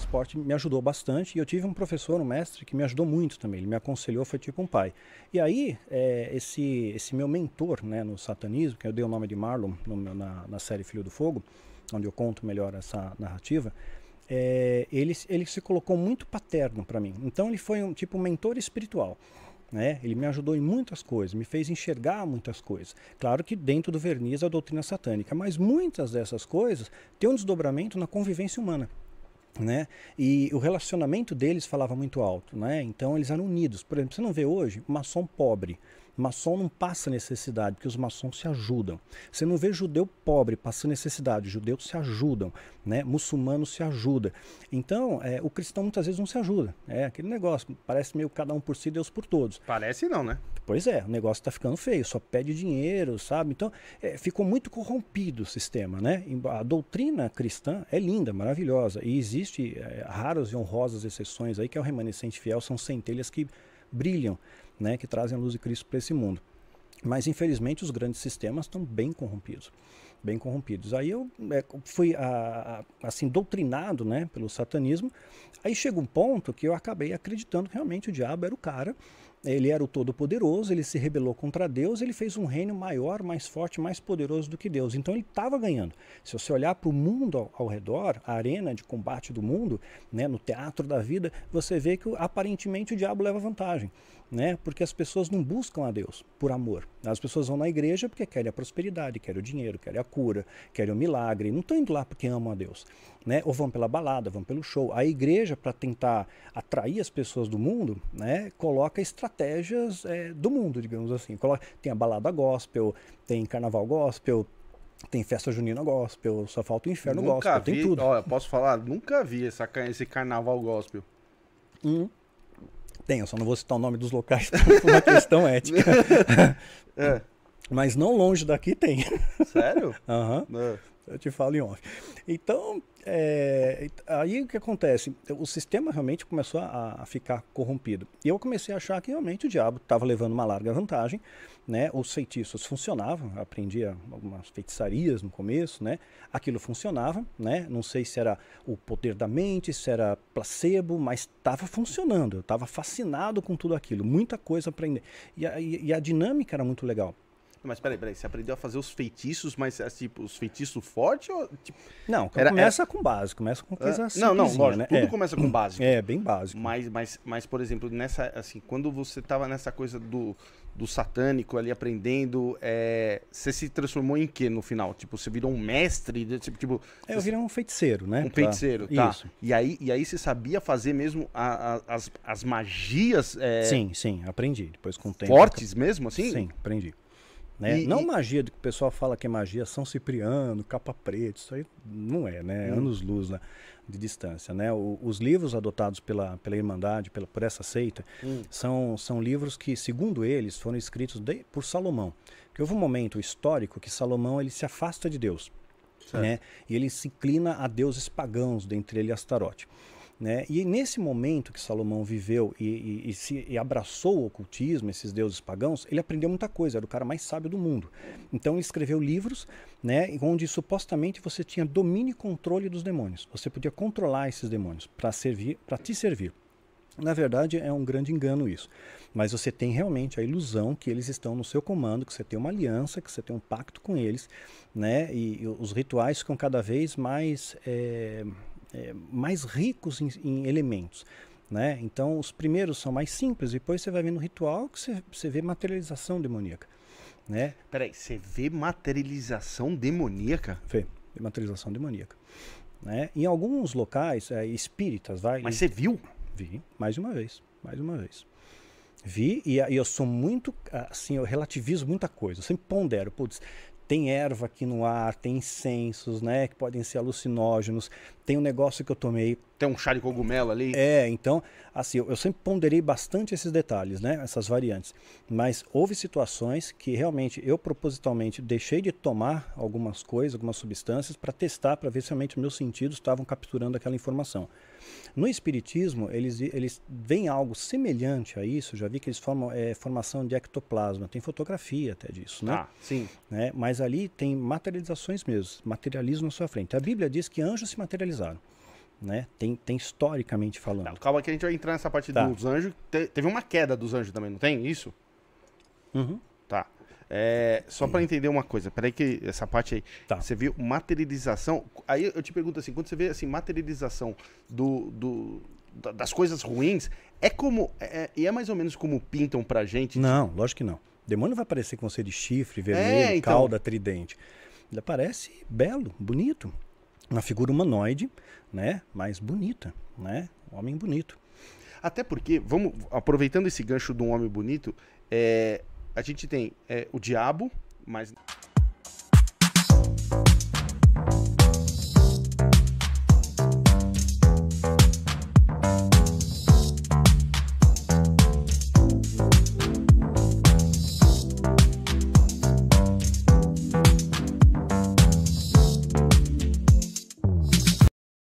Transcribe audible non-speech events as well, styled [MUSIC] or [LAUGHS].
esporte me ajudou bastante. E eu tive um professor, um mestre, que me ajudou muito também. Ele me aconselhou, foi tipo um pai. E aí, é, esse, esse meu mentor né, no satanismo, que eu dei o nome de Marlon no, na, na série Filho do Fogo, onde eu conto melhor essa narrativa, é, ele, ele se colocou muito paterno para mim. Então ele foi um tipo um mentor espiritual. Né? Ele me ajudou em muitas coisas, me fez enxergar muitas coisas. Claro que dentro do verniz da doutrina satânica, mas muitas dessas coisas têm um desdobramento na convivência humana. Né? E o relacionamento deles falava muito alto, né? Então eles eram unidos. Por exemplo, você não vê hoje maçom pobre. Maçom não passa necessidade, porque os maçons se ajudam. Você não vê judeu pobre passando necessidade, judeus se ajudam, né? Muçulmano se ajuda. Então, é, o cristão muitas vezes não se ajuda. É aquele negócio, parece meio cada um por si, Deus por todos. Parece não, né? Pois é, o negócio está ficando feio, só pede dinheiro, sabe? Então, é, ficou muito corrompido o sistema, né? A doutrina cristã é linda, maravilhosa, e existe é, raras e honrosas exceções aí, que é o remanescente fiel, são centelhas que brilham, né? Que trazem a luz de Cristo para esse mundo. Mas, infelizmente, os grandes sistemas estão bem corrompidos, bem corrompidos. Aí eu é, fui, a, a, assim, doutrinado, né, pelo satanismo. Aí chega um ponto que eu acabei acreditando que realmente o diabo era o cara ele era o Todo-Poderoso, ele se rebelou contra Deus, ele fez um reino maior, mais forte, mais poderoso do que Deus. Então ele estava ganhando. Se você olhar para o mundo ao, ao, redor, a arena de combate do mundo, né, no teatro da vida, você vê que aparentemente o diabo leva vantagem, né, porque as pessoas não buscam a Deus por amor. As pessoas vão na igreja porque querem a prosperidade, querem o dinheiro, querem a cura, querem o milagre. Não estão indo lá porque amam a Deus. Né? Ou vão pela balada, vão pelo show. A igreja, para tentar atrair as pessoas do mundo, né, coloca estratégias estratégias é, do mundo, digamos assim. Tem a balada gospel, tem carnaval gospel, tem festa junina gospel, só falta o inferno nunca gospel, vi, tem tudo. Olha, posso falar, nunca vi essa, esse carnaval gospel. Hum. Tem, eu só não vou citar o nome dos locais [LAUGHS] por uma questão ética. [LAUGHS] é. Mas não longe daqui tem. Sério? [LAUGHS] Aham. uhum. É. Eu te falo em off. Então, é, aí o que acontece? O sistema realmente começou a, a, ficar corrompido. E eu comecei a achar que realmente o diabo estava levando uma larga vantagem, né? Os feitiços funcionavam, aprendia algumas feitiçarias no começo, né? Aquilo funcionava, né? Não sei se era o poder da mente, se era placebo, mas estava funcionando. Eu estava fascinado com tudo aquilo, muita coisa a aprender. E a, e a dinâmica era muito legal mas peraí, peraí, você aprendeu a fazer os feitiços, mas é, tipo, os feitiços fortes ou. Tipo... Não, era, então começa era... É- com base, começa com ah, coisa assim. Não, não, lógico, né? tudo é. começa com básico. [CLEARS THROAT] É, bem básico. Mas, mas, mas, por exemplo, nessa. Assim, quando você tava nessa coisa do, do satânico ali aprendendo, é, você se transformou em quê no final? Tipo, você virou um mestre? Tipo, tipo é, eu virei um feiticeiro, né? Um feiticeiro, tá. tá. Isso. E aí, e aí você sabia fazer mesmo a, a, as, as magias? É... Sim, sim, aprendi. Depois com o tempo. Fortes mesmo, assim? Sim, aprendi. Né? E, não e... magia do que o pessoal fala que é magia, São Cipriano, capa preta, isso aí não é, né? Hum. Anos-luz né? de distância, né? O, os livros adotados pela, pela Irmandade, pela, por essa seita, hum. são, são livros que, segundo eles, foram escritos de, por Salomão. Que houve um momento histórico que Salomão ele se afasta de Deus, certo. né? E ele se inclina a deuses pagãos, dentre eles Astarote. Né? E nesse momento que Salomão viveu e, e, e se, e abraçou o ocultismo, esses deuses pagãos, ele aprendeu muita coisa, era o cara mais sábio do mundo. Então ele escreveu livros né, onde supostamente você tinha domínio e controle dos demônios. Você podia controlar esses demônios para te servir. Na verdade, é um grande engano isso. Mas você tem realmente a ilusão que eles estão no seu comando, que você tem uma aliança, que você tem um pacto com eles, né? E, e os rituais ficam cada vez mais é, é, mais ricos em, em elementos. Né? Então, os primeiros são mais simples, depois você vai vendo no ritual que você, você vê materialização demoníaca. Né? Peraí, você vê materialização demoníaca? Vê, vê materialização demoníaca. Né? Em alguns locais, é, espíritas, vai. Mas você viu? Vi, mais uma vez, mais uma vez. Vi e, e eu sou muito, assim, eu relativizo muita coisa, eu sempre pondero, putz, tem erva aqui no ar, tem incensos, né, que podem ser alucinógenos, tem um negócio que eu tomei. Tem um chá de cogumelo ali. É, então, assim, eu, eu sempre ponderei bastante esses detalhes, né, essas variantes. Mas houve situações que realmente eu propositalmente deixei de tomar algumas coisas, algumas substâncias, para testar, para ver se realmente meus sentidos estavam capturando aquela informação. No Espiritismo, eles, eles veem algo semelhante a isso, já vi que eles formam é, formação de ectoplasma, tem fotografia até disso, né? Ah, sim. Né? Mas ali tem materializações mesmo, materialismo na sua frente. A Bíblia diz que anjos se materializaram. Né? Tem, tem historicamente falando. Não, tá, calma que a gente vai entrar nessa parte tá. dos anjos. Te, teve uma queda dos anjos também, não tem isso? Uhum. Tá. É, só para entender uma coisa, peraí que essa parte aí. Tá. Você viu materialização. Aí eu te pergunto assim, quando você vê assim, materialização do, do das coisas ruins, é como. É, é, e é mais ou menos como pintam pra gente? Não, lógico que não demônio vai aparecer com você de chifre, é, vermelho, é, então... cauda, tridente. Ele aparece belo, bonito. Uma figura humanoide, né? Mas bonita, né? Um homem bonito. Até porque, vamos aproveitando esse gancho do um homem bonito, é, a gente tem é, o diabo, mas